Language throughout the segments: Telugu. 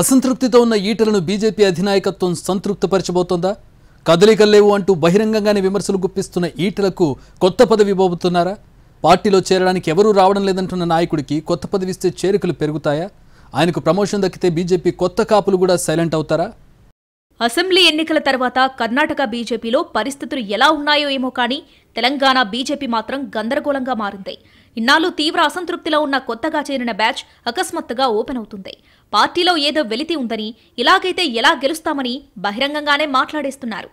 అసంతృప్తితో ఉన్న ఈటలను బీజేపీ అధినాయకత్వం సంతృప్తిపరచబోతోందా కదలికల్లేవు అంటూ బహిరంగంగానే విమర్శలు గుప్పిస్తున్న ఈటలకు కొత్త పదవి ఇవ్వబోతున్నారా పార్టీలో చేరడానికి ఎవరూ రావడం లేదంటున్న నాయకుడికి కొత్త పదవిస్తే చేరికలు పెరుగుతాయా ఆయనకు ప్రమోషన్ దక్కితే బీజేపీ కొత్త కాపులు కూడా సైలెంట్ అవుతారా అసెంబ్లీ ఎన్నికల తర్వాత కర్ణాటక బీజేపీలో పరిస్థితులు ఎలా ఉన్నాయో ఏమో కానీ తెలంగాణ బీజేపీ మాత్రం గందరగోళంగా మారింది ఇన్నాళ్ళు తీవ్ర అసంతృప్తిలో ఉన్న కొత్తగా చేరిన బ్యాచ్ అకస్మాత్తుగా ఓపెన్ అవుతుంది పార్టీలో ఏదో వెలితి ఉందని ఇలాగైతే ఎలా గెలుస్తామని బహిరంగంగానే మాట్లాడేస్తున్నారు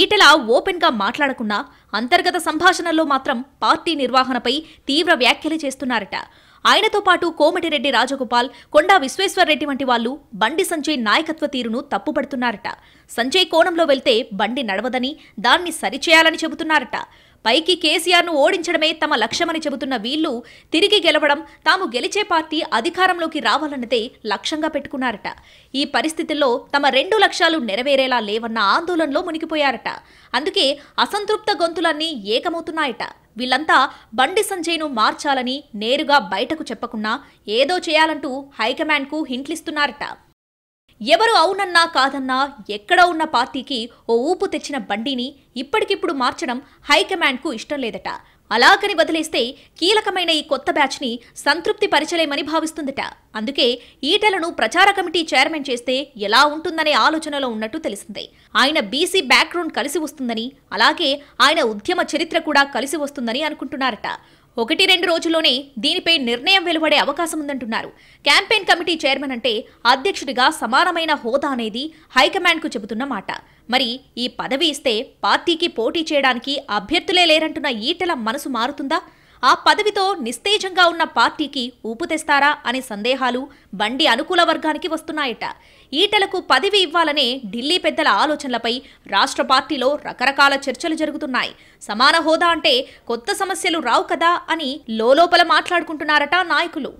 ఈటెల ఓపెన్గా మాట్లాడకుండా అంతర్గత సంభాషణల్లో మాత్రం పార్టీ నిర్వహణపై తీవ్ర వ్యాఖ్యలు చేస్తున్నారట ఆయనతో పాటు కోమటిరెడ్డి రాజగోపాల్ కొండా రెడ్డి వంటి వాళ్ళు బండి సంజయ్ నాయకత్వ తీరును తప్పుపడుతున్నారట సంజయ్ కోణంలో వెళ్తే బండి నడవదని దాన్ని సరిచేయాలని చెబుతున్నారట పైకి కేసీఆర్ను ఓడించడమే తమ లక్ష్యమని చెబుతున్న వీళ్లు తిరిగి గెలవడం తాము గెలిచే పార్టీ అధికారంలోకి రావాలన్నదే లక్ష్యంగా పెట్టుకున్నారట ఈ పరిస్థితుల్లో తమ రెండు లక్ష్యాలు నెరవేరేలా లేవన్న ఆందోళనలో మునిగిపోయారట అందుకే అసంతృప్త గొంతులన్నీ ఏకమవుతున్నాయట వీళ్ళంతా బండి సంజయ్ను మార్చాలని నేరుగా బయటకు చెప్పకుండా ఏదో చేయాలంటూ హైకమాండ్కు హింట్లిస్తున్నారట ఎవరు అవునన్నా కాదన్నా ఎక్కడ ఉన్న పార్టీకి ఓ ఊపు తెచ్చిన బండిని ఇప్పటికిప్పుడు మార్చడం హైకమాండ్కు ఇష్టం లేదట అలాగని వదిలేస్తే కీలకమైన ఈ కొత్త బ్యాచ్ని సంతృప్తి పరిచలేమని భావిస్తుందట అందుకే ఈటలను ప్రచార కమిటీ చైర్మన్ చేస్తే ఎలా ఉంటుందనే ఆలోచనలో ఉన్నట్టు తెలిసింది ఆయన బీసీ బ్యాక్గ్రౌండ్ కలిసి వస్తుందని అలాగే ఆయన ఉద్యమ చరిత్ర కూడా కలిసి వస్తుందని అనుకుంటున్నారట ఒకటి రెండు రోజుల్లోనే దీనిపై నిర్ణయం వెలువడే అవకాశం ఉందంటున్నారు క్యాంపెయిన్ కమిటీ చైర్మన్ అంటే అధ్యక్షుడిగా సమానమైన హోదా అనేది హైకమాండ్కు చెబుతున్న మాట మరి ఈ పదవి ఇస్తే పార్టీకి పోటీ చేయడానికి అభ్యర్థులే లేరంటున్న ఈటల మనసు మారుతుందా ఆ పదవితో నిస్తేజంగా ఉన్న పార్టీకి ఊపు తెస్తారా అనే సందేహాలు బండి అనుకూల వర్గానికి వస్తున్నాయట ఈటలకు పదవి ఇవ్వాలనే ఢిల్లీ పెద్దల ఆలోచనలపై రాష్ట్ర పార్టీలో రకరకాల చర్చలు జరుగుతున్నాయి సమాన హోదా అంటే కొత్త సమస్యలు రావు కదా అని లోలోపల మాట్లాడుకుంటున్నారట నాయకులు